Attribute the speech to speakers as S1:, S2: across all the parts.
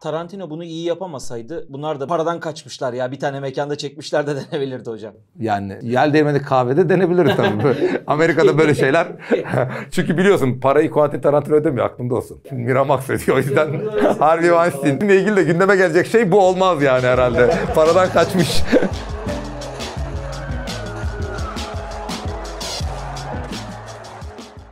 S1: Tarantino bunu iyi yapamasaydı bunlar da paradan kaçmışlar ya. Bir tane mekanda çekmişler de denebilirdi hocam.
S2: Yani yel değmedi kahvede denebilir tabii. Amerika'da böyle şeyler. Çünkü biliyorsun parayı Quentin Tarantino ödemiyor aklında olsun. Miramax ödüyor o yüzden Harvey Weinstein'le ilgili de gündeme gelecek şey bu olmaz yani herhalde. paradan kaçmış.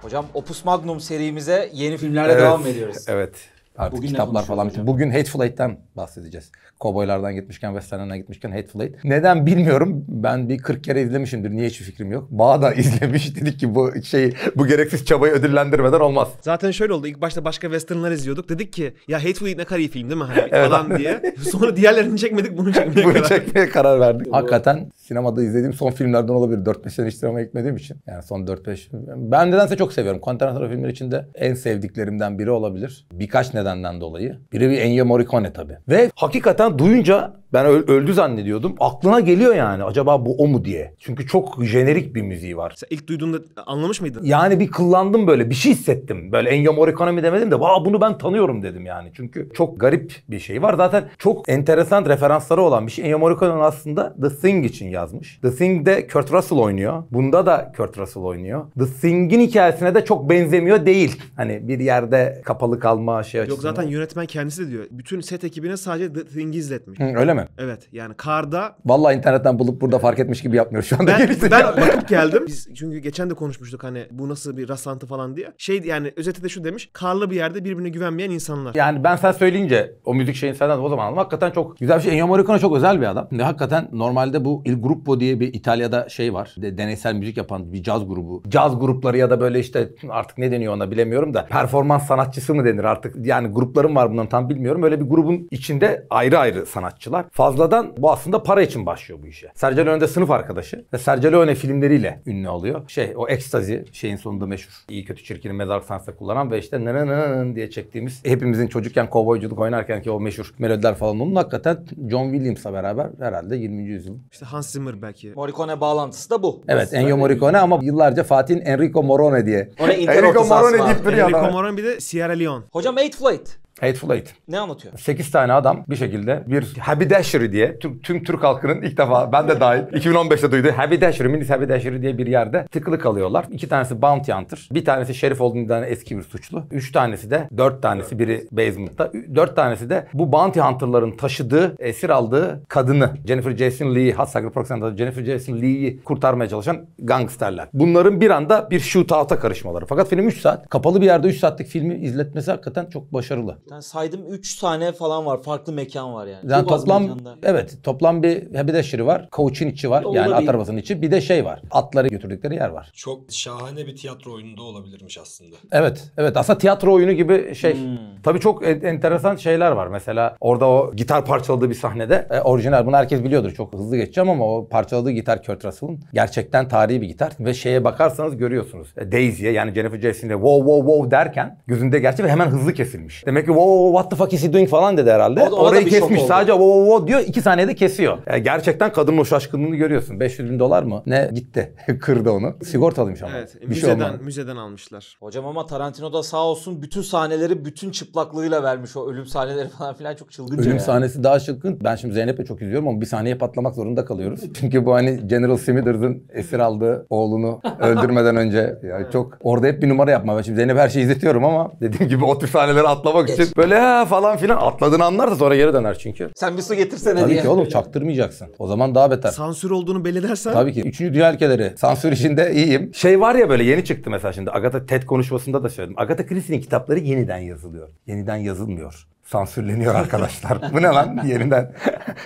S1: Hocam Opus
S2: Magnum serimize yeni filmlerle evet, devam ediyoruz. Evet. Artık Bugün kitaplar falan. Hocam. Bugün Hateful Eight'ten bahsedeceğiz. Cowboylardan gitmişken, Westernlerden gitmişken Hateful Eight. Neden bilmiyorum. Ben bir 40 kere izlemişimdir. Niye hiçbir fikrim yok. Bağ da izlemiş. Dedik ki bu şey bu gereksiz çabayı ödüllendirmeden olmaz.
S3: Zaten şöyle oldu. İlk başta başka Westernler izliyorduk. Dedik ki ya Hateful Eight ne kadar iyi film değil mi? Hani
S2: evet. Adam diye.
S3: Sonra diğerlerini çekmedik. Bunu çekmeye, bunu karar. çekmeye
S2: karar verdik. Hakikaten sinemada izlediğim son filmlerden olabilir. 4-5 sene hiç sinemaya gitmediğim için. Yani son 4-5. Ben nedense çok seviyorum. Quentin Tarantino filmleri içinde en sevdiklerimden biri olabilir. Birkaç neden nedenden dolayı. Biri bir Ennio Morricone tabii. Ve hakikaten duyunca ben öldü zannediyordum. Aklına geliyor yani acaba bu o mu diye. Çünkü çok jenerik bir müziği var. Sen ilk duyduğunda anlamış mıydın? Yani bir kıllandım böyle bir şey hissettim. Böyle Ennio Morricone mi demedim de Aa, bunu ben tanıyorum dedim yani. Çünkü çok garip bir şey var. Zaten çok enteresan referansları olan bir şey. Ennio Morricone aslında The Thing için yazmış. The Thing'de Kurt Russell oynuyor. Bunda da Kurt Russell oynuyor. The Thing'in hikayesine de çok benzemiyor değil. Hani bir yerde kapalı kalma şey Yok zaten
S3: yönetmen kendisi de diyor. Bütün set ekibine sadece The Thing'i izletmiş. Hı, öyle mi? Evet yani karda.
S2: Vallahi internetten bulup burada fark etmiş gibi yapmıyor şu anda. Ben, ben
S3: bakıp geldim. Biz çünkü geçen de konuşmuştuk hani bu nasıl bir rastlantı falan diye. Şey yani özeti de şu demiş. Karlı bir yerde birbirine güvenmeyen insanlar.
S2: Yani ben sen söyleyince o müzik şeyini senden o zaman aldım. Hakikaten çok güzel bir şey. Ennio Morricone çok özel bir adam. ne hakikaten normalde bu Il Gruppo diye bir İtalya'da şey var. De, deneysel müzik yapan bir caz grubu. Caz grupları ya da böyle işte artık ne deniyor ona bilemiyorum da. Performans sanatçısı mı denir artık? Yani grupların var bundan tam bilmiyorum. Öyle bir grubun içinde ayrı ayrı sanatçılar. Fazladan bu aslında para için başlıyor bu işe. Sergio Leone sınıf arkadaşı. Ve Sergio öne filmleriyle ünlü oluyor. Şey o ekstazi şeyin sonunda meşhur. İyi kötü çirkini mezar sansa kullanan ve işte nananananın diye çektiğimiz hepimizin çocukken kovboyculuk oynarken ki o meşhur melodiler falan onun hakikaten John Williams'la beraber herhalde 20. yüzyıl.
S1: İşte Hans Zimmer belki. Morricone bağlantısı da bu. Evet Nasıl Ennio Morricone
S2: ama yıllarca Fatih'in Enrico Morone diye. Ona Enrico
S1: Morone
S3: deyip duruyor Enrico
S1: Morone bir de Sierra Leone. Hocam 8 Flight. Hateful Eight. Ne anlatıyor?
S2: 8 tane adam bir şekilde bir haberdashery diye tüm, Türk halkının ilk defa ben de dahil 2015'te duyduğu haberdashery, minis haberdashery diye bir yerde tıkılı kalıyorlar. İki tanesi bounty hunter. Bir tanesi şerif olduğunu olduğundan eski bir suçlu. Üç tanesi de dört tanesi biri basement'ta. Dört tanesi de bu bounty hunterların taşıdığı, esir aldığı kadını Jennifer Jason Lee'yi, Hasagra Proxen'da Jennifer Jason Lee'yi kurtarmaya çalışan gangsterler. Bunların bir anda bir shootout'a karışmaları. Fakat film 3 saat. Kapalı bir yerde 3 saatlik filmi izletmesi hakikaten çok başarılı
S1: zaten. Saydım 3 tane falan var. Farklı mekan var yani. Yani toplam mekanda.
S2: evet toplam bir bir de Hebedeşir'i var. Koç'un içi var. Olabilir. Yani at arabasının içi. Bir de şey var. Atları götürdükleri yer var.
S1: Çok şahane bir tiyatro oyunu da olabilirmiş aslında.
S2: Evet. Evet. Aslında tiyatro oyunu gibi şey. Hmm. Tabii çok en- enteresan şeyler var. Mesela orada o gitar parçaladığı bir sahnede e, orijinal. Bunu herkes biliyordur. Çok hızlı geçeceğim ama o parçaladığı gitar Kurt Russell'ın gerçekten tarihi bir gitar. Ve şeye bakarsanız görüyorsunuz. E, Daisy'ye yani Jennifer Jason'e wow wow wow derken gözünde gerçek ve hemen hızlı kesilmiş. Demek ki wow what the fuck is he doing falan dedi herhalde. O, Orayı kesmiş. Sadece wow wow diyor. iki saniyede kesiyor. Yani gerçekten kadının o şaşkınlığını görüyorsun. 500 bin dolar mı? Ne gitti. Kırdı onu. Sigortalıymış ama. Evet. Bir şey müzeden, şey
S1: müzeden almışlar. Hocam ama Tarantino da sağ olsun bütün sahneleri bütün çıplaklığıyla vermiş. O ölüm sahneleri falan filan çok çılgınca. Ölüm yani. sahnesi
S2: daha çılgın. Ben şimdi Zeynep'e çok üzüyorum ama bir saniye patlamak zorunda kalıyoruz. Çünkü bu hani General Smithers esir aldığı oğlunu öldürmeden önce yani çok orada hep bir numara yapma. Ben şimdi Zeynep her şeyi izletiyorum ama dediğim gibi o tür sahneleri atlamak için Çocuk böyle falan filan atladığını anlar da sonra geri döner çünkü. Sen bir su getirsene Tabii diye. Tabii ki oğlum çaktırmayacaksın. O zaman daha beter. Sansür olduğunu belirlersen. Tabii ki. Üçüncü dünya ülkeleri. Sansür içinde iyiyim. Şey var ya böyle yeni çıktı mesela şimdi Agatha TED konuşmasında da söyledim. Agatha Christie'nin kitapları yeniden yazılıyor. Yeniden yazılmıyor sansürleniyor arkadaşlar. Bu ne lan? Yeniden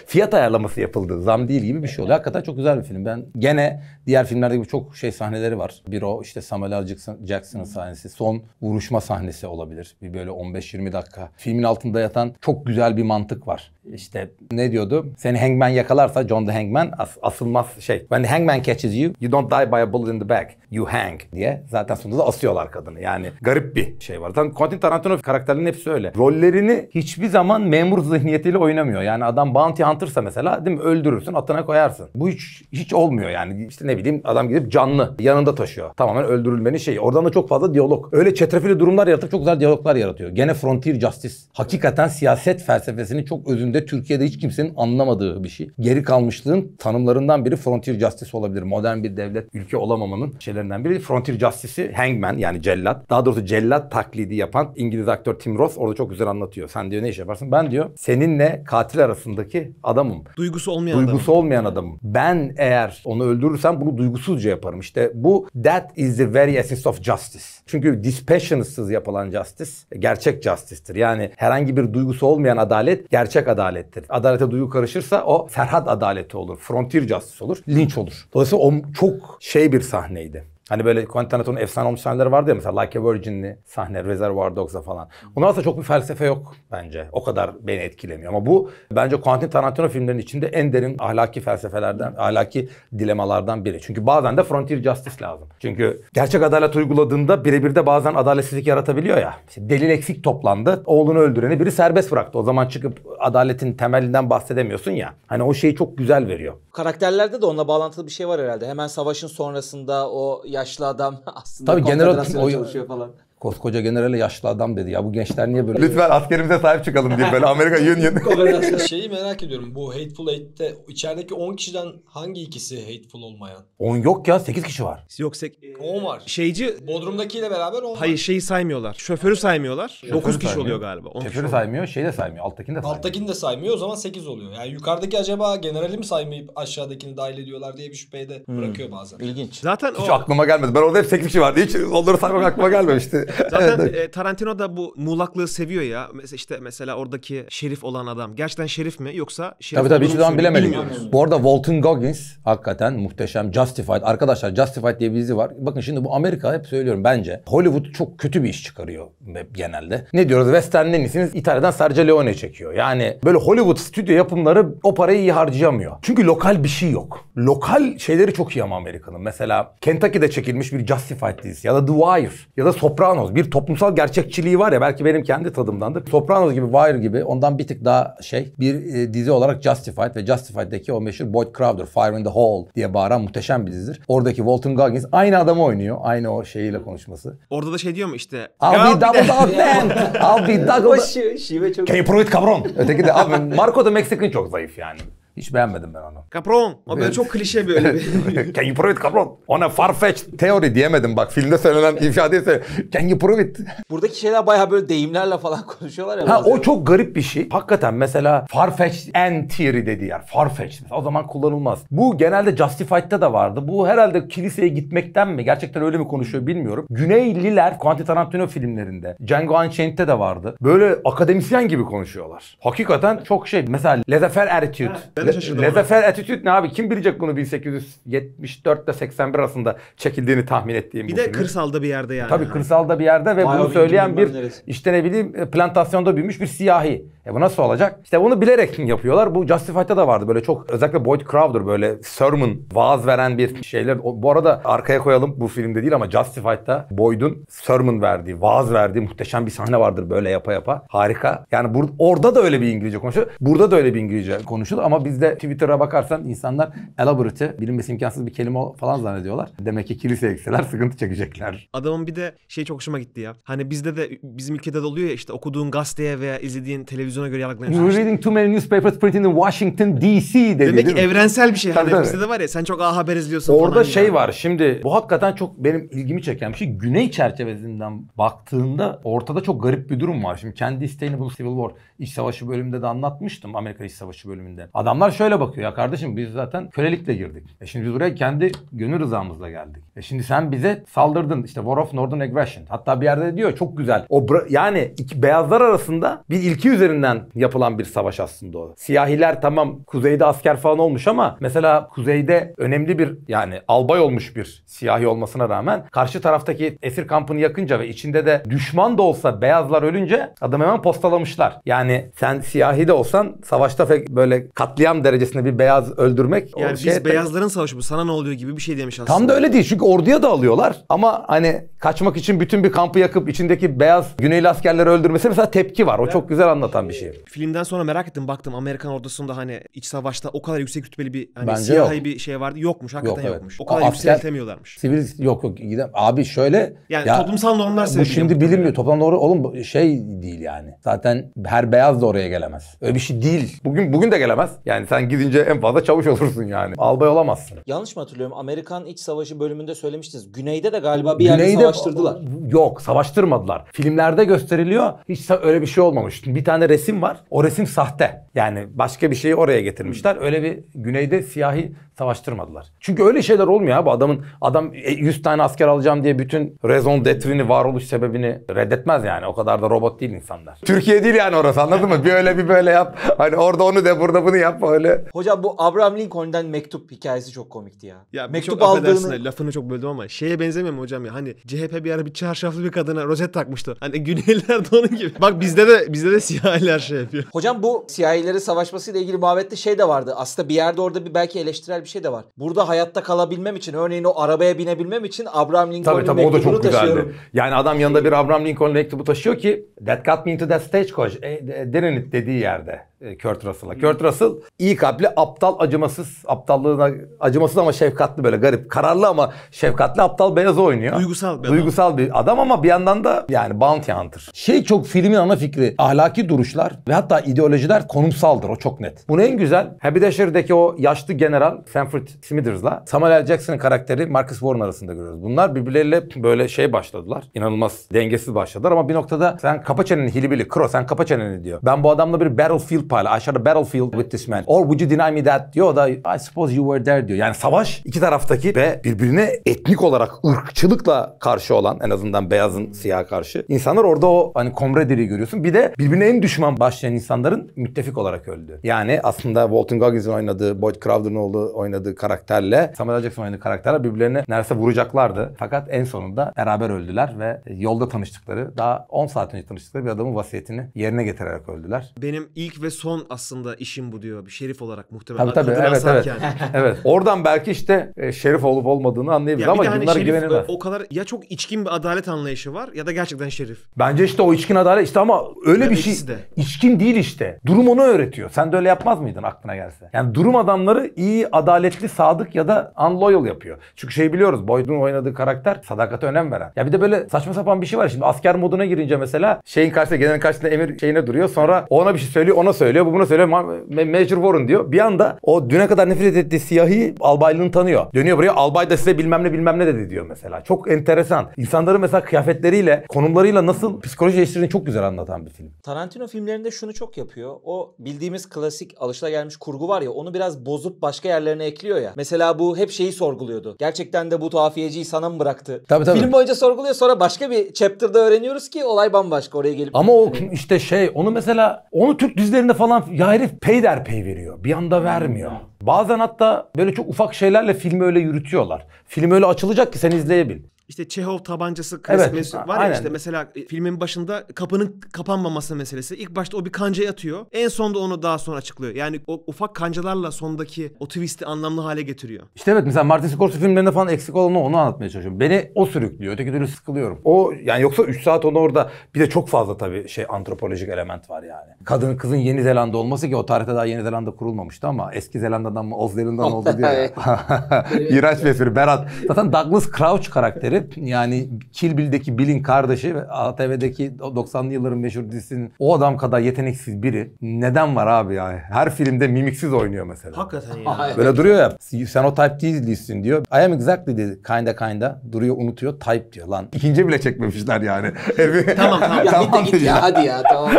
S2: fiyat ayarlaması yapıldı. Zam değil gibi bir şey oldu. Hakikaten çok güzel bir film. Ben gene diğer filmlerde gibi çok şey sahneleri var. Bir o işte Samuel L. Jackson'ın sahnesi. Son vuruşma sahnesi olabilir. Bir böyle 15-20 dakika. Filmin altında yatan çok güzel bir mantık var. İşte ne diyordu? Seni Hangman yakalarsa John the Hangman as asılmaz şey. When the Hangman catches you, you don't die by a bullet in the back. You hang diye. Zaten sonunda da asıyorlar kadını. Yani garip bir şey var. Zaten Quentin Tarantino karakterlerinin hepsi öyle. Rollerini hiçbir zaman memur zihniyetiyle oynamıyor. Yani adam bounty hunter'sa mesela değil mi öldürürsün atına koyarsın. Bu hiç hiç olmuyor yani. işte ne bileyim adam gidip canlı yanında taşıyor. Tamamen öldürülmenin şeyi. Oradan da çok fazla diyalog. Öyle çetrefilli durumlar yaratıp çok güzel diyaloglar yaratıyor. Gene frontier justice. Hakikaten siyaset felsefesinin çok özünde Türkiye'de hiç kimsenin anlamadığı bir şey. Geri kalmışlığın tanımlarından biri frontier justice olabilir. Modern bir devlet ülke olamamanın şeylerinden biri. Frontier justice'i hangman yani cellat. Daha doğrusu cellat taklidi yapan İngiliz aktör Tim Roth orada çok güzel anlatıyor sen diyor ne iş yaparsın? Ben diyor seninle katil arasındaki adamım. Duygusu olmayan Duygusu adamım. olmayan adamım. Ben eğer onu öldürürsem bunu duygusuzca yaparım. İşte bu that is the very essence of justice. Çünkü dispassionatsız yapılan justice gerçek justice'tir. Yani herhangi bir duygusu olmayan adalet gerçek adalettir. Adalete duygu karışırsa o Ferhat adaleti olur. Frontier justice olur. Linç olur. Dolayısıyla o çok şey bir sahneydi. Hani böyle Quentin Tarantino efsane olmuş sahneleri vardı ya mesela Like a Virgin'li sahne Reservoir Dogs'a falan. Onlar aslında çok bir felsefe yok bence. O kadar beni etkilemiyor. Ama bu bence Quentin Tarantino filmlerinin içinde en derin ahlaki felsefelerden, ahlaki dilemalardan biri. Çünkü bazen de frontier justice lazım. Çünkü gerçek adalet uyguladığında birebir de bazen adaletsizlik yaratabiliyor ya. İşte delil eksik toplandı. Oğlunu öldüreni biri serbest bıraktı. O zaman çıkıp adaletin temelinden bahsedemiyorsun ya. Hani o şeyi çok güzel veriyor.
S1: Karakterlerde de onunla bağlantılı bir şey var herhalde. Hemen savaşın sonrasında o yaşlı adam aslında Tabii genel olarak o, çalışıyor falan.
S2: Koskoca Generali yaşlı adam dedi ya bu gençler niye böyle... Lütfen askerimize sahip çıkalım diye böyle Amerika yön yön. Şeyi
S1: merak ediyorum bu Hateful Eight'te içerideki 10 kişiden hangi ikisi Hateful olmayan?
S2: 10 yok ya 8 kişi var. Yok sek
S1: 10 var. Şeyci... Bodrum'dakiyle beraber 10 Hayır şeyi
S3: saymıyorlar. Şoförü saymıyorlar. 9 kişi saymıyor. oluyor galiba. 10 Şoförü kişi saymıyor şeyi de saymıyor alttakini de saymıyor.
S1: Alttakini de saymıyor o zaman 8 oluyor. Yani yukarıdaki acaba generali mi saymayıp aşağıdakini dahil ediyorlar diye bir şüpheyi de hmm. bırakıyor
S2: bazen. İlginç. Zaten Hiç o... aklıma gelmedi. Ben orada hep 8 kişi vardı. Hiç onları saymak aklıma gelmemişti. Zaten evet. e,
S3: Tarantino da bu muğlaklığı seviyor ya. Mesela işte mesela oradaki şerif olan adam. Gerçekten şerif mi yoksa şerif Tabii tabii hiçbir zaman bilemedik. Bilmiyoruz.
S2: Bu arada Walton Goggins hakikaten muhteşem. Justified. Arkadaşlar Justified diye bir dizi var. Bakın şimdi bu Amerika hep söylüyorum bence. Hollywood çok kötü bir iş çıkarıyor genelde. Ne diyoruz? Western'den iyisiniz İtalya'dan Sergio Leone çekiyor. Yani böyle Hollywood stüdyo yapımları o parayı iyi harcayamıyor. Çünkü lokal bir şey yok. Lokal şeyleri çok iyi ama Amerika'nın. Mesela Kentucky'de çekilmiş bir Justified dizisi ya da The Wire ya da Sopranos Sopranos bir toplumsal gerçekçiliği var ya belki benim kendi tadımdandır. Sopranos gibi Wire gibi ondan bir tık daha şey bir e, dizi olarak Justified ve Justified'deki o meşhur Boyd Crowder Fire in the Hole diye bağıran muhteşem bir dizidir. Oradaki Walton Goggins aynı adamı oynuyor. Aynı o şeyiyle konuşması.
S3: Orada da şey diyor mu işte?
S2: I'll be doubled up man. I'll be
S1: doubled up. Can you prove
S2: it cabron? Öteki de abi Marco da Meksikli çok zayıf yani. Hiç beğenmedim ben onu. Kapron. O böyle çok klişe böyle bir. Can you prove it kapron? Ona farfetch teori diyemedim bak. Filmde söylenen ifadeyse can you prove it? Buradaki şeyler baya böyle deyimlerle falan konuşuyorlar ya. Ha bazen. o çok garip bir şey. Hakikaten mesela farfetch and theory dedi yer. Farfetched. O zaman kullanılmaz. Bu genelde Justified'da da vardı. Bu herhalde kiliseye gitmekten mi? Gerçekten öyle mi konuşuyor bilmiyorum. Güneyliler Quentin Tarantino filmlerinde. Django Unchained'de de vardı. Böyle akademisyen gibi konuşuyorlar. Hakikaten çok şey. Mesela Lezefer Attitude. Ha, ben şaşırdım. Lezafer etütüt ne abi? Kim bilecek bunu 1874 ile 81 arasında çekildiğini tahmin ettiğim. Bir de filmin. kırsalda bir yerde yani. Tabii kırsalda bir yerde ve Bayağı bunu söyleyen bir işte ne bileyim e, plantasyonda büyümüş bir siyahi. E bu nasıl olacak? İşte bunu bilerek yapıyorlar. Bu Justified'da da vardı böyle çok özellikle Boyd Crowder böyle sermon, vaaz veren bir şeyler. Bu arada arkaya koyalım bu filmde değil ama Justified'da Boyd'un sermon verdiği, vaaz verdiği muhteşem bir sahne vardır böyle yapa yapa. Harika. Yani bur- orada da öyle bir İngilizce konuşuyor. Burada da öyle bir İngilizce konuşuyor ama biz Bizde Twitter'a bakarsan insanlar elaborate bilinmesi imkansız bir kelime falan zannediyorlar. Demek ki kiliseye gitseler sıkıntı çekecekler.
S3: Adamın bir de şey çok hoşuma gitti ya. Hani bizde de bizim ülkede de oluyor ya işte okuduğun gazeteye veya izlediğin televizyona göre yargılanıyorsun. You're reading too
S2: many newspapers printed in Washington DC dedi. Demek ki evrensel bir şey. Hani tabii, hani tabii. Bizde de var ya sen çok A Haber izliyorsun Orada falan şey yani. var şimdi bu hakikaten çok benim ilgimi çeken bir şey. Güney çerçevesinden baktığında ortada çok garip bir durum var. Şimdi kendi isteğini bunu Civil War iç savaşı bölümünde de anlatmıştım. Amerika iç savaşı bölümünde. Adamlar onlar şöyle bakıyor ya kardeşim biz zaten kölelikle girdik. E şimdi biz buraya kendi gönül rızamızla geldik. E şimdi sen bize saldırdın işte War of Northern Aggression. Hatta bir yerde diyor çok güzel. O yani iki beyazlar arasında bir ilki üzerinden yapılan bir savaş aslında o. Siyahiler tamam kuzeyde asker falan olmuş ama mesela kuzeyde önemli bir yani albay olmuş bir siyahi olmasına rağmen karşı taraftaki esir kampını yakınca ve içinde de düşman da olsa beyazlar ölünce adam hemen postalamışlar. Yani sen siyahi de olsan savaşta böyle katliam katliam derecesinde bir beyaz öldürmek... Yani biz şeye... beyazların
S3: savaşı bu sana ne oluyor gibi bir şey demiş aslında. Tam da öyle değil
S2: çünkü orduya da alıyorlar ama hani kaçmak için bütün bir kampı yakıp içindeki beyaz Güneyli askerleri öldürmesi mesela tepki var. O ben, çok güzel anlatan bir şey.
S3: Filmden sonra merak ettim baktım Amerikan ordusunda hani iç savaşta o kadar yüksek rütbeli bir hani Bence siyahi yok. bir şey vardı. Yokmuş hakikaten yok, yokmuş. O kadar Asker, yükseltemiyorlarmış.
S2: Sivil yok yok gidem. Abi şöyle yani ya, toplumsal normlar Bu şimdi bilinmiyor. Yani. Toplumsal doğru oğlum şey değil yani. Zaten her beyaz da oraya gelemez. Öyle bir şey değil. Bugün bugün de gelemez. Yani yani sen gidince en fazla çavuş olursun yani. Albay olamazsın.
S1: Yanlış mı hatırlıyorum? Amerikan İç Savaşı bölümünde söylemiştiniz. Güneyde de galiba bir yerde savaştırdılar.
S2: Yok savaştırmadılar. Filmlerde gösteriliyor. Hiç öyle bir şey olmamış. Bir tane resim var. O resim sahte. Yani başka bir şeyi oraya getirmişler. Öyle bir güneyde siyahi savaştırmadılar. Çünkü öyle şeyler olmuyor abi. Adamın adam 100 e, tane asker alacağım diye bütün rezon detrini, varoluş sebebini reddetmez yani. O kadar da robot değil insanlar. Türkiye değil yani orası anladın mı? Bir öyle bir böyle yap. Hani orada onu de burada bunu yap öyle.
S1: Hocam bu Abraham Lincoln'den mektup hikayesi çok komikti ya. Ya mektup çok aldığını...
S3: lafını çok böldüm ama şeye benzemiyor mu hocam ya? Hani CHP bir ara bir çarşaflı bir kadına rozet
S1: takmıştı. Hani Güneyliler de onun gibi. Bak bizde de bizde de siyahiler şey yapıyor. Hocam bu siyahilerin savaşmasıyla ilgili muhabbette şey de vardı. Aslında bir yerde orada bir belki eleştirel bir bir şey de var. Burada hayatta kalabilmem
S2: için örneğin o arabaya binebilmem için Abraham Lincoln'un tabii, tabii, o da çok güzeldi. Yani adam yanında bir ee, Abraham Lincoln mektubu taşıyor ki that got me into that stagecoach. E, didn't it dediği yerde e, Kurt Russell'a. Hmm. Kurt Russell iyi kalpli, aptal, acımasız, aptallığına acımasız ama şefkatli böyle garip. Kararlı ama şefkatli, aptal beyaz oynuyor. Duygusal bir Duygusal adam. bir adam ama bir yandan da yani bounty hunter. Şey çok filmin ana fikri ahlaki duruşlar ve hatta ideolojiler konumsaldır o çok net. Bunu en güzel Haberdasher'deki o yaşlı general Stanford Smithers'la Samuel L. Jackson'ın karakteri Marcus Warren arasında görüyoruz. Bunlar birbirleriyle böyle şey başladılar. İnanılmaz dengesiz başladılar ama bir noktada sen kapa çeneni hilibili, kro sen kapa çeneni diyor. Ben bu adamla bir battlefield payla. I shared a battlefield with this man. Or would you deny me that? Diyor da I suppose you were there diyor. Yani savaş iki taraftaki ve birbirine etnik olarak ırkçılıkla karşı olan en azından beyazın siyah karşı. insanlar orada o hani komradeliği görüyorsun. Bir de birbirine en düşman başlayan insanların müttefik olarak öldü. Yani aslında Walton Goggins'in oynadığı, Boyd Crowder'ın olduğu oynadığı karakterle Samuel L. Jackson oynadığı karakterler birbirlerine neredeyse vuracaklardı. Fakat en sonunda beraber öldüler ve yolda tanıştıkları daha 10 saat önce tanıştıkları bir adamın vasiyetini yerine getirerek öldüler. Benim ilk ve son aslında işim bu diyor bir şerif olarak muhtemelen. Tabii tabii evet evet. evet. Oradan belki işte e, şerif olup olmadığını anlayabiliriz ama hani bunlar güvenilmez.
S3: O kadar ya çok içkin bir adalet anlayışı var ya da gerçekten şerif.
S2: Bence işte o içkin adalet işte ama öyle ya bir şey de. içkin değil işte. Durum onu öğretiyor. Sen de öyle yapmaz mıydın aklına gelse? Yani durum adamları iyi adalet adaletli, sadık ya da unloyal yapıyor. Çünkü şey biliyoruz Boyd'un oynadığı karakter sadakate önem veren. Ya bir de böyle saçma sapan bir şey var. Şimdi asker moduna girince mesela şeyin karşısında genelin karşısında emir şeyine duruyor. Sonra ona bir şey söylüyor ona söylüyor. Bu buna söylüyor. Ma- Major Warren diyor. Bir anda o düne kadar nefret ettiği siyahi albaylığını tanıyor. Dönüyor buraya albay da size bilmem ne bilmem ne dedi diyor mesela. Çok enteresan. İnsanların mesela kıyafetleriyle, konumlarıyla nasıl psikoloji eleştirdiğini çok güzel anlatan bir film.
S1: Tarantino filmlerinde şunu çok yapıyor. O bildiğimiz klasik alışılagelmiş kurgu var ya onu biraz bozup başka yerlerine üzerine ekliyor ya. Mesela bu hep şeyi sorguluyordu. Gerçekten de bu tuhafiyeciyi sana mı bıraktı? Tabii tabii. Film boyunca sorguluyor sonra başka bir chapter'da öğreniyoruz ki olay bambaşka oraya gelip.
S2: Ama o işte şey onu mesela onu Türk dizilerinde falan ya herif pey veriyor. Bir anda vermiyor. Hmm. Bazen hatta böyle çok ufak şeylerle filmi öyle yürütüyorlar. Film öyle açılacak ki sen izleyebil.
S3: İşte Çehov tabancası evet, var aynen. ya işte mesela e, filmin başında kapının kapanmaması meselesi. İlk başta o bir kanca atıyor. En sonda onu daha sonra açıklıyor. Yani o ufak kancalarla sondaki o twist'i anlamlı hale getiriyor.
S2: İşte evet mesela Martin Scorsese filmlerinde falan eksik olanı onu anlatmaya çalışıyorum. Beni o sürüklüyor. Öteki türlü sıkılıyorum. O yani yoksa 3 saat onu orada bir de çok fazla tabii şey antropolojik element var yani. Kadın kızın Yeni Zelanda olması ki o tarihte daha Yeni Zelanda kurulmamıştı ama eski Zelanda'dan mı Oz oldu diye. İğrenç bir Berat. Zaten Douglas Crouch karakteri verip yani Kill Bill'deki Bill'in kardeşi ve ATV'deki 90'lı yılların meşhur dizisinin o adam kadar yeteneksiz biri neden var abi ya? Her filmde mimiksiz oynuyor mesela.
S3: Hakikaten ya. Böyle duruyor
S2: ya. Sen o type değil değilsin diyor. I am exactly dedi. Kinda kinda. Duruyor unutuyor. Type diyor lan. İkinci bile çekmemişler yani. tamam tamam. Ya tamam git, ya hadi ya tamam.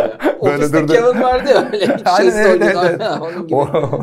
S2: Böyle durdu. Kevin vardı ya öyle. Şey Aynen, evet, evet. Onun, gibi.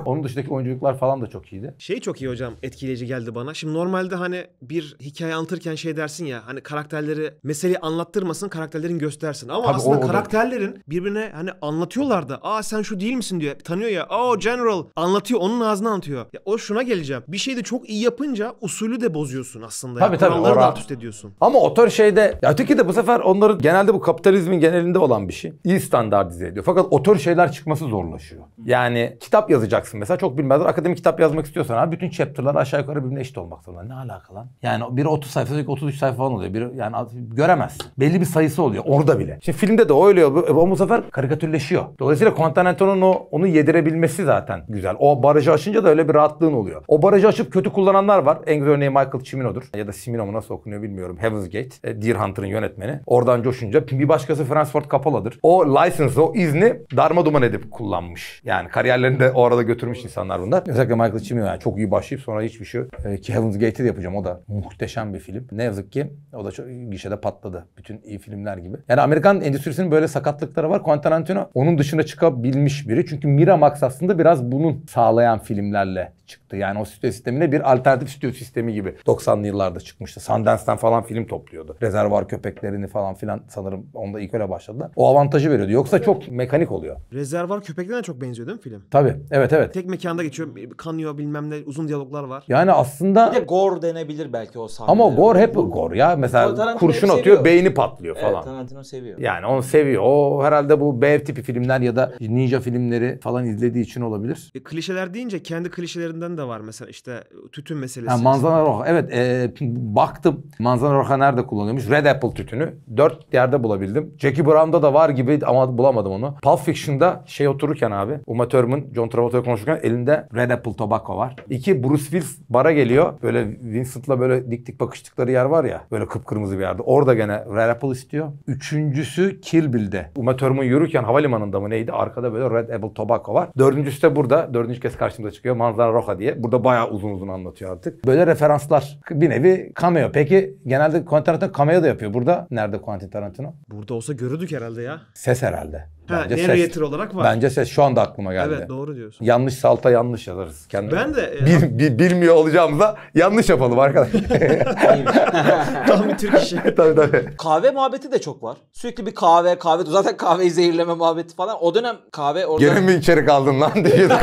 S2: Onun dışındaki oyunculuklar falan da çok iyiydi. Şey
S3: çok iyi hocam etkileyici geldi bana. Şimdi normalde hani bir hikaye anlatırken şey şey dersin ya hani karakterleri meseleyi anlattırmasın karakterlerin göstersin. Ama Tabii aslında o, o karakterlerin da. birbirine hani anlatıyorlardı aa sen şu değil misin diyor. Tanıyor ya aa general anlatıyor onun ağzına anlatıyor. Ya, o şuna geleceğim. Bir şeyi de çok iyi yapınca usulü de bozuyorsun aslında. Tabii ya. tabii. Kuralları da alt üst
S2: ediyorsun. Ama otor şeyde ya öteki de bu sefer onların genelde bu kapitalizmin genelinde olan bir şey. İyi standartize ediyor. Fakat otor şeyler çıkması zorlaşıyor. Yani kitap yazacaksın mesela çok bilmezler. Akademik kitap yazmak istiyorsan abi bütün chapter'lar aşağı yukarı birbirine eşit olmak zorunda. Ne alaka lan? Yani bir 30 sayfa, 33 sayfa falan oluyor. Bir, yani göremez. Belli bir sayısı oluyor orada bile. Şimdi filmde de öyle oluyor. ama bu sefer karikatürleşiyor. Dolayısıyla Quentin o onu yedirebilmesi zaten güzel. O barajı açınca da öyle bir rahatlığın oluyor. O barajı açıp kötü kullananlar var. En güzel örneği Michael Cimino'dur. Ya da Cimino mu nasıl okunuyor bilmiyorum. Heaven's Gate. E, Deer Hunter'ın yönetmeni. Oradan coşunca bir başkası Francis Ford Coppola'dır. O license, o izni darma duman edip kullanmış. Yani kariyerlerini de o arada götürmüş insanlar bunlar. Özellikle Michael Cimino yani çok iyi başlayıp sonra hiçbir şey yok. Ee, ki Heaven's Gate'i de yapacağım o da muhteşem bir film. Ne yazık ki o da çok gişede patladı. Bütün iyi filmler gibi. Yani Amerikan endüstrisinin böyle sakatlıkları var. Quentin Tarantino onun dışına çıkabilmiş biri. Çünkü Miramax aslında biraz bunun sağlayan filmlerle çıktı çıktı. Yani o stüdyo sisteminde bir alternatif stüdyo sistemi gibi 90'lı yıllarda çıkmıştı. Sundance'den falan film topluyordu. Rezervar köpeklerini falan filan sanırım onda ilk öyle başladılar. O avantajı veriyordu. Yoksa çok mekanik oluyor.
S3: Rezervar köpeklerine çok benziyor değil mi film?
S2: Tabii. Evet evet.
S3: Tek mekanda geçiyor. Kanıyor bilmem ne. Uzun diyaloglar var. Yani aslında... Bir de gore
S1: denebilir belki o sahnede. Ama o gore hep gore ya. Mesela kurşun atıyor seviyor. beyni patlıyor falan. Evet Tarantino seviyor.
S2: Yani onu seviyor. O herhalde bu B tipi filmler ya da ninja filmleri falan izlediği için olabilir.
S3: E, klişeler deyince kendi klişelerinden meselesi de var mesela işte ıı, tütün meselesi. Yani manzana roha
S2: evet e, baktım manzana roha nerede kullanıyormuş? Red Apple tütünü dört yerde bulabildim. Jackie Brown'da da var gibi ama bulamadım onu. Pulp Fiction'da şey otururken abi Uma Thurman John Travolta'ya konuşurken elinde Red Apple Tobacco var. İki Bruce Willis bara geliyor. Böyle Vincent'la böyle dik dik bakıştıkları yer var ya böyle kıpkırmızı bir yerde. Orada gene Red Apple istiyor. Üçüncüsü Kill Bill'de. Uma Thurman yürürken havalimanında mı neydi? Arkada böyle Red Apple Tobacco var. Dördüncüsü de burada. Dördüncü kez karşımıza çıkıyor. Manzara Roja diye diye. Burada bayağı uzun uzun anlatıyor artık. Böyle referanslar. Bir nevi cameo. Peki genelde Quentin Tarantino cameo da yapıyor. Burada nerede Quentin Tarantino?
S3: Burada olsa görürdük herhalde ya.
S2: Ses herhalde. Bence ha, narrator ses, olarak var. Bence ses şu anda aklıma geldi. Evet doğru diyorsun. Yanlış salta yanlış yazarız. Kendine. Ben de. E, bil, bilmiyor olacağımıza yanlış yapalım arkadaş. Tabii Türk işi. tabii tabii.
S1: Kahve muhabbeti de çok var. Sürekli bir kahve kahve. Zaten kahveyi zehirleme muhabbeti falan. O dönem kahve orada. Gene mi
S2: içeri kaldın lan diyorduk.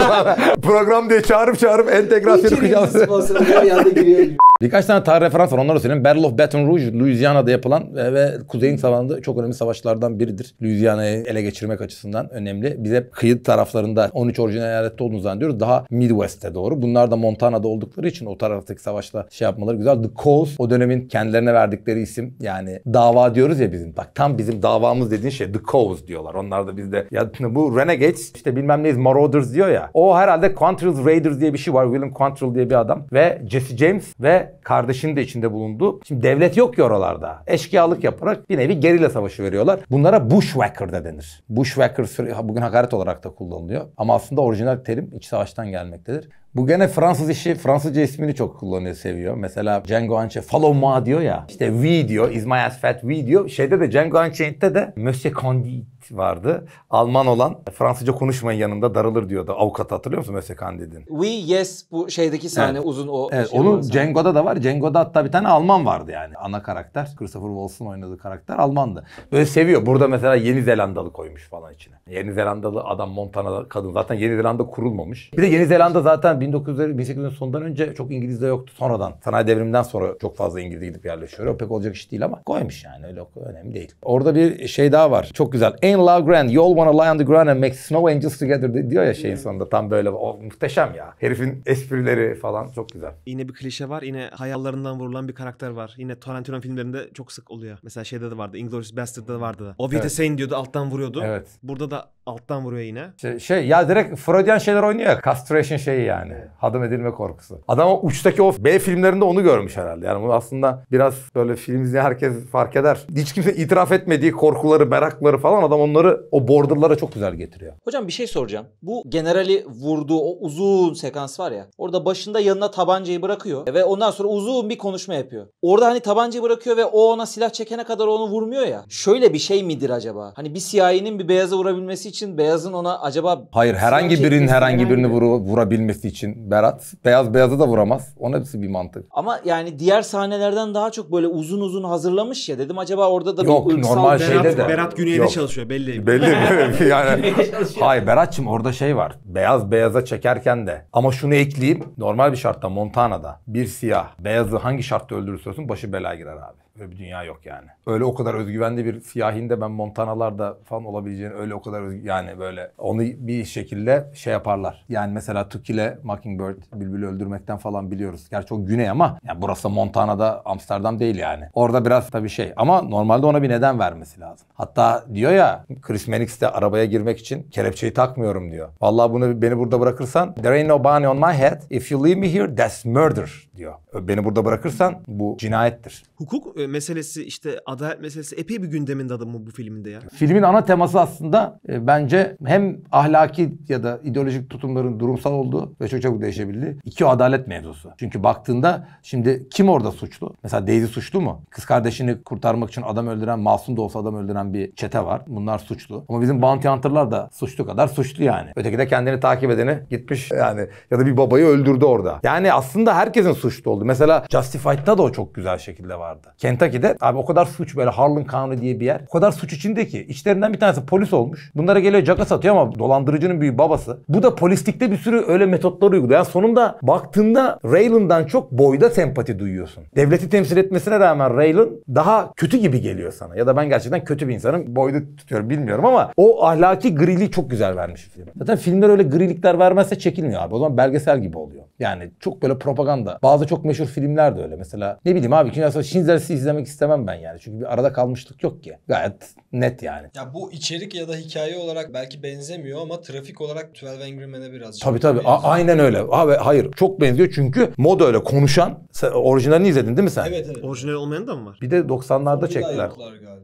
S2: Program diye çağırıp çağırıp entegrasyonu kucağımıza. İçeriğimiz sponsorluğu bir giriyor Birkaç tane tarih referans var onları söyleyeyim. Battle of Baton Rouge Louisiana'da yapılan ve Kuzey'in savaşında çok önemli savaşlardan biridir. Louisiana'yı ele geçirmek açısından önemli. Biz hep kıyı taraflarında 13 orijinal eyalette olduğunu zannediyoruz. Daha Midwest'e doğru. Bunlar da Montana'da oldukları için o taraftaki savaşla şey yapmaları güzel. The Cause o dönemin kendilerine verdikleri isim yani dava diyoruz ya bizim. Bak tam bizim davamız dediğin şey The Cause diyorlar. Onlar da bizde ya bu Renegades işte bilmem neyiz Marauders diyor ya. O herhalde Quantrill Raiders diye bir şey var. William Quantrill diye bir adam ve Jesse James ve ve de içinde bulundu. Şimdi devlet yok ki oralarda. Eşkıyalık yaparak bir nevi gerilla savaşı veriyorlar. Bunlara bushwhacker de denir. Bushwhacker bugün hakaret olarak da kullanılıyor. Ama aslında orijinal terim iç savaştan gelmektedir. Bu gene Fransız işi, Fransızca ismini çok kullanıyor, seviyor. Mesela Django Unchained, follow moi diyor ya. İşte we diyor, is my ass we diyor. Şeyde de Django Unchained'de de Monsieur Candide vardı. Alman olan Fransızca konuşmayın yanında darılır diyordu. Avukat hatırlıyor musun Mösyö Candide'in?
S1: We yes bu şeydeki sahne evet. uzun o. Evet, şey onun Cengo'da
S2: da var. Cengo'da hatta bir tane Alman vardı yani. Ana karakter Christopher Waltz'ın oynadığı karakter Almandı. Böyle seviyor. Burada mesela Yeni Zelandalı koymuş falan içine. Yeni Zelandalı adam Montana kadın. Zaten Yeni Zelanda kurulmamış. Bir de Yeni Zelanda zaten 1900'lerin 1800'lerin sonundan önce çok İngilizce yoktu. Sonradan sanayi devriminden sonra çok fazla İngiliz gidip yerleşiyor. O pek olacak iş değil ama koymuş yani. Öyle önemli değil. Orada bir şey daha var. Çok güzel. En Shane LaGrand, you all wanna lie on the ground and make snow angels together diyor ya şeyin sonunda tam böyle. O muhteşem ya. Herifin esprileri falan çok güzel. Yine bir klişe var. Yine
S3: hayallerinden vurulan bir karakter var. Yine Tarantino filmlerinde çok sık oluyor. Mesela şeyde de vardı. Inglourious da vardı
S2: da. O evet. Sane diyordu alttan vuruyordu. Evet.
S3: Burada da alttan vuruyor yine. Şey, şey ya direkt
S2: Freudian şeyler oynuyor ya. Castration şeyi yani. Evet. Hadım edilme korkusu. Adam o uçtaki o B filmlerinde onu görmüş herhalde. Yani bunu aslında biraz böyle film herkes fark eder. Hiç kimse itiraf etmediği korkuları, merakları falan adam onları o borderlara çok güzel getiriyor.
S1: Hocam bir şey soracağım. Bu generali vurduğu o uzun sekans var ya. Orada başında yanına tabancayı bırakıyor ve ondan sonra uzun bir konuşma yapıyor. Orada hani tabancayı bırakıyor ve o ona silah çekene kadar onu vurmuyor ya. Şöyle bir şey midir acaba? Hani bir CIA'nin bir beyaza vurabilmesi için beyazın ona acaba Hayır herhangi birinin herhangi birini
S2: vuru- vurabilmesi için Berat beyaz beyazı da vuramaz. Onun hepsi bir mantık.
S1: Ama yani diğer sahnelerden daha çok böyle uzun uzun hazırlamış ya. Dedim acaba orada da Yok, bir ırksal normal Berat, şeyde
S2: de- Berat Güney'de Yok. çalışıyor belli. Belli yani. Hayır Berat'cığım orada şey var. Beyaz beyaza çekerken de. Ama şunu ekleyeyim. Normal bir şartta Montana'da bir siyah beyazı hangi şartta öldürürsün başı belaya girer abi. Öyle bir dünya yok yani. Öyle o kadar özgüvenli bir siyahin ben Montanalarda falan olabileceğini öyle o kadar özgü, yani böyle onu bir şekilde şey yaparlar. Yani mesela Tukile Mockingbird bülbülü öldürmekten falan biliyoruz. Gerçi o güney ama yani burası Montana'da Amsterdam değil yani. Orada biraz tabii şey ama normalde ona bir neden vermesi lazım. Hatta diyor ya Chris Mannix de arabaya girmek için kelepçeyi takmıyorum diyor. Vallahi bunu beni burada bırakırsan there ain't no bunny on my head. If you leave me here that's murder diyor. Beni burada bırakırsan bu cinayettir.
S3: Hukuk e, e, meselesi işte adalet meselesi epey bir gündemin gündeminde mı bu filminde ya.
S2: Filmin ana teması aslında e, bence hem ahlaki ya da ideolojik tutumların durumsal olduğu ve çok çabuk değişebildiği iki adalet mevzusu. Çünkü baktığında şimdi kim orada suçlu? Mesela Daisy suçlu mu? Kız kardeşini kurtarmak için adam öldüren, masum da olsa adam öldüren bir çete var. Bunlar suçlu. Ama bizim bounty hunter'lar da suçlu kadar suçlu yani. Öteki de kendini takip edeni gitmiş yani ya da bir babayı öldürdü orada. Yani aslında herkesin suçlu oldu. Mesela Justified'da da o çok güzel şekilde vardı. Ken Kentucky'de abi o kadar suç böyle Harlan County diye bir yer. O kadar suç içinde ki içlerinden bir tanesi polis olmuş. Bunlara geliyor caka satıyor ama dolandırıcının büyük babası. Bu da polislikte bir sürü öyle metotlar uyguluyor. Yani sonunda baktığında Raylan'dan çok boyda sempati duyuyorsun. Devleti temsil etmesine rağmen Raylan daha kötü gibi geliyor sana. Ya da ben gerçekten kötü bir insanım. Boyda tutuyorum bilmiyorum ama o ahlaki grili çok güzel vermiş film. Zaten filmler öyle grilikler vermezse çekilmiyor abi. O zaman belgesel gibi oluyor. Yani çok böyle propaganda. Bazı çok meşhur filmler de öyle. Mesela ne bileyim abi. Şimdi Schindler's izlemek istemem ben yani. Çünkü bir arada kalmışlık yok ki. Gayet Net yani.
S1: Ya bu içerik ya da hikaye olarak belki benzemiyor ama trafik olarak 12 Angry Men'e
S2: biraz. Tabii tabii. A- aynen öyle. Abi hayır. Çok benziyor çünkü moda öyle konuşan. Sen orijinalini izledin değil mi sen? Evet evet. Orijinal olmayan da mı var? Bir de 90'larda çektiler.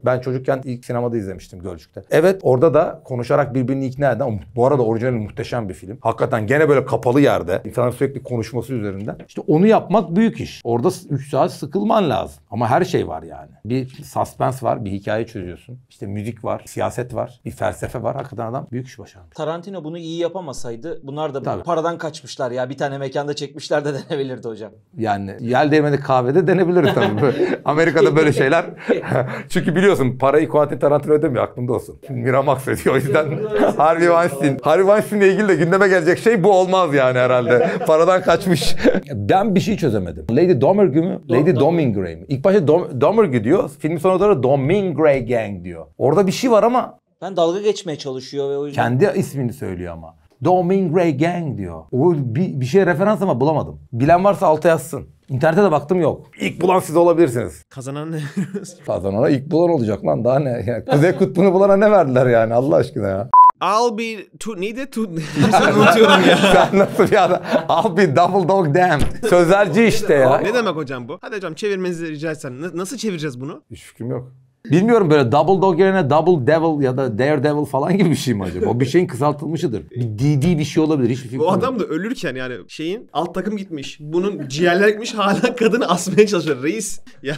S2: Ben çocukken ilk sinemada izlemiştim Gölcük'te. Evet orada da konuşarak birbirini ikna eden. Bu arada orijinal muhteşem bir film. Hakikaten gene böyle kapalı yerde. İnsanların sürekli konuşması üzerinden. İşte onu yapmak büyük iş. Orada 3 saat sıkılman lazım. Ama her şey var yani. Bir suspense var. Bir hikaye çözüyorsun. İşte işte müzik var, siyaset var, bir felsefe var. Hakikaten adam büyük iş başarmış.
S1: Tarantino bunu iyi yapamasaydı bunlar da Tabii. paradan kaçmışlar ya. Bir tane mekanda çekmişler de denebilirdi hocam.
S2: Yani yel değmedi kahvede denebilir tabii. Amerika'da böyle şeyler. Çünkü biliyorsun parayı Quentin Tarantino ödemiyor aklında olsun. Miramax ödüyor o yüzden. Harvey Weinstein. Harvey Weinstein'le ilgili de gündeme gelecek şey bu olmaz yani herhalde. Paradan kaçmış. ben bir şey çözemedim. Lady Domergue mü? Lady Domingue mi? İlk başta Dom Domergue diyor. Filmin sonunda da Domingue Gang diyor. Orada bir şey var ama...
S1: Ben dalga geçmeye çalışıyor ve o
S2: yüzden... Kendi ismini söylüyor ama. Domain Ray Gang diyor. O bir, bir şeye referans ama bulamadım. Bilen varsa alta yazsın. İnternete de baktım yok. İlk bulan siz olabilirsiniz. Kazanan ne? Kazanana ilk bulan olacak lan daha ne? Yani Kuzey Kutbu'nu bulana ne verdiler yani Allah aşkına ya. I'll be to neydi to unutuyorum ya. Sen nasıl bir adam? I'll be double dog damn. Sözlerci işte ya. Ne demek hocam
S3: bu? Hadi hocam çevirmenizi rica etsem. Nasıl çevireceğiz bunu? Hiç
S2: fikrim yok. Bilmiyorum böyle Double Dog yerine Double Devil ya da Daredevil falan gibi bir şey mi acaba? O bir şeyin kısaltılmışıdır. Bir DD bir şey olabilir. Hiçbir fikrim O adam
S3: da ölürken yani şeyin alt takım gitmiş. Bunun ciğerler
S2: gitmiş hala kadını
S3: asmaya çalışıyor. Reis ya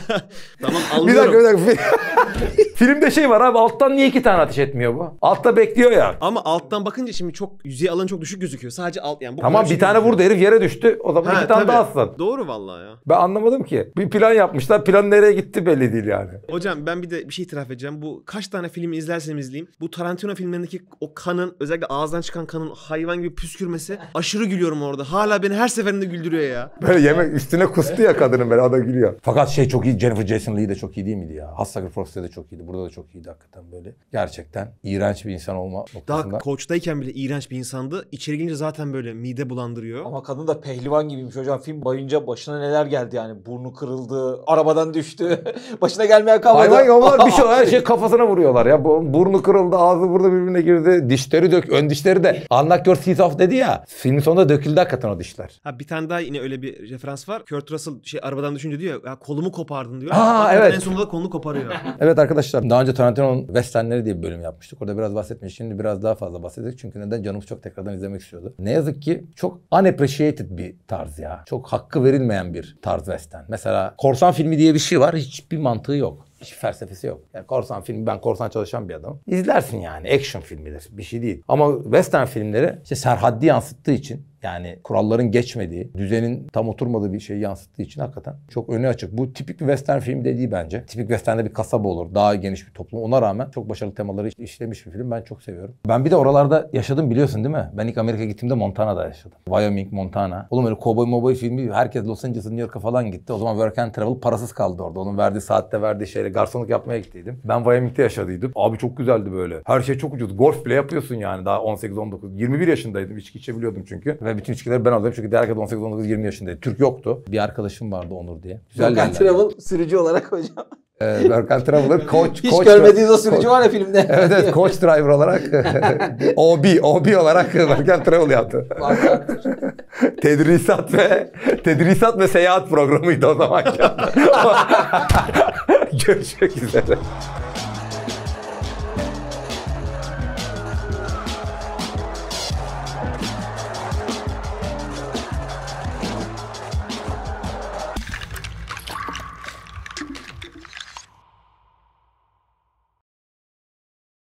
S3: tamam anlıyorum. Bir dakika bir dakika. Filmde şey var abi alttan niye iki tane ateş etmiyor bu? Altta bekliyor ya. Ama alttan bakınca şimdi çok yüzey alanı çok düşük gözüküyor. Sadece alt yani. Bu tamam bir şey tane vurdu herif
S2: yere düştü. O zaman Ha, iki tane daha atsın. Doğru vallahi ya. Ben anlamadım ki. Bir plan yapmışlar. Plan nereye gitti belli değil yani.
S3: Hocam ben bir de bir şey itiraf edeceğim. Bu kaç tane filmi izlersem izleyeyim. Bu Tarantino filmlerindeki o kanın özellikle ağızdan çıkan kanın hayvan gibi püskürmesi aşırı gülüyorum orada. Hala beni her seferinde güldürüyor ya. Böyle yemek üstüne kustu ya
S2: kadının böyle o da gülüyor. Fakat şey çok iyi Jennifer Jason Leigh de çok iyi değil miydi ya? Hasta Frost'te de çok iyiydi. Burada da çok iyiydi hakikaten böyle. Gerçekten iğrenç bir insan olma noktasında. Daha
S3: koçtayken bile iğrenç bir insandı. İçeri girince zaten
S1: böyle mide bulandırıyor. Ama kadın da pehlivan gibiymiş hocam. Film bayınca başına neler geldi yani. Burnu kırıldı, arabadan düştü. başına gelmeye kalmadı. Hayvan adamlar bir şey her şey
S2: kafasına vuruyorlar ya. Burnu kırıldı, ağzı burada birbirine girdi. Dişleri dök, ön dişleri de. Unlock your teeth off dedi ya. Filmin sonunda döküldü hakikaten o dişler.
S3: Ha bir tane daha yine öyle bir referans var. Kurt Russell şey arabadan düşünce diyor ya kolumu kopardın diyor. Aa evet. En sonunda kolunu koparıyor.
S2: evet arkadaşlar daha önce Tarantino'nun Westernleri diye bir bölüm yapmıştık. Orada biraz bahsetmiş. Şimdi biraz daha fazla bahsedecek. Çünkü neden canımız çok tekrardan izlemek istiyordu. Ne yazık ki çok unappreciated bir tarz ya. Çok hakkı verilmeyen bir tarz Western. Mesela korsan filmi diye bir şey var. Hiçbir mantığı yok. Hiçbir felsefesi yok. Yani korsan filmi ben korsan çalışan bir adamım. İzlersin yani action filmidir bir şey değil. Ama western filmleri işte serhaddi yansıttığı için yani kuralların geçmediği, düzenin tam oturmadığı bir şeyi yansıttığı için hakikaten çok öne açık. Bu tipik bir western film dediği bence. Tipik western'de bir kasaba olur, daha geniş bir toplum. Ona rağmen çok başarılı temaları işlemiş bir film. Ben çok seviyorum. Ben bir de oralarda yaşadım biliyorsun değil mi? Ben ilk Amerika gittiğimde Montana'da yaşadım. Wyoming, Montana. Oğlum öyle cowboy moboy filmi herkes Los Angeles, New York'a falan gitti. O zaman work and travel parasız kaldı orada. Onun verdiği saatte verdiği şeyle garsonluk yapmaya gittiydim. Ben Wyoming'de yaşadıydım. Abi çok güzeldi böyle. Her şey çok ucuz. Golf bile yapıyorsun yani daha 18-19. 21 yaşındaydım. İçki içebiliyordum çünkü. Ve ve bütün içkileri ben alıyordum. Çünkü diğer arkadaş 18, 19, 20 yaşındaydı. Türk yoktu. Bir arkadaşım vardı Onur diye. Güzel Work
S1: Travel sürücü olarak hocam.
S2: E, Work Traveler coach. Hiç coach, görmediğiniz o sürücü coach, var ya filmde. Evet evet coach driver olarak OB, OB olarak Work and Travel yaptı. tedrisat ve tedrisat ve seyahat programıydı o zaman. Görüşmek üzere.